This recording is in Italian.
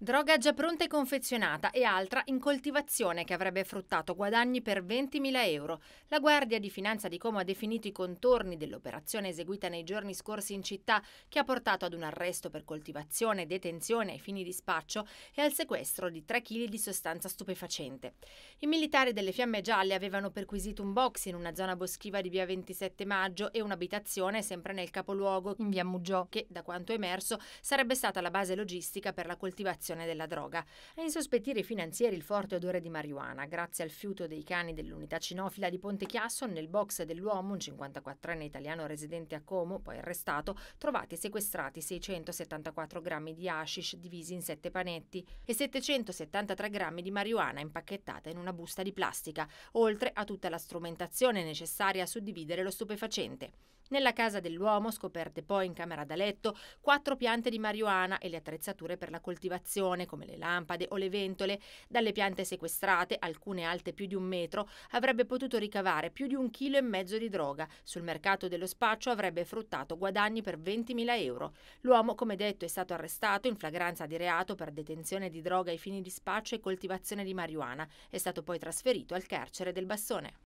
Droga già pronta e confezionata e altra in coltivazione che avrebbe fruttato guadagni per 20.000 euro. La Guardia di Finanza di Como ha definito i contorni dell'operazione eseguita nei giorni scorsi in città che ha portato ad un arresto per coltivazione, detenzione ai fini di spaccio e al sequestro di 3 kg di sostanza stupefacente. I militari delle Fiamme Gialle avevano perquisito un box in una zona boschiva di via 27 Maggio e un'abitazione sempre nel capoluogo in via Muggio che, da quanto emerso, sarebbe stata la base logistica per la coltivazione confiscazione della droga e insospettire i finanzieri il forte odore di marijuana grazie al fiuto dei cani dell'unità cinofila di Ponte nel box dell'uomo, un 54enne italiano residente a Como, poi arrestato, trovati e sequestrati 674 grammi di hashish divisi in 7 panetti e 773 grammi di marijuana impacchettata in una busta di plastica, oltre a tutta la strumentazione necessaria a suddividere lo stupefacente. Nella casa dell'uomo, scoperte poi in camera da letto, quattro piante di marijuana e le attrezzature per la coltivazione decorazione, come le lampade o le ventole, dalle piante sequestrate, alcune alte più di un metro, avrebbe potuto ricavare più di un chilo e mezzo di droga. Sul mercato dello spaccio avrebbe fruttato guadagni per 20.000 euro. L'uomo, come detto, è stato arrestato in flagranza di reato per detenzione di droga ai fini di spaccio e coltivazione di marijuana. È stato poi trasferito al carcere del Bassone.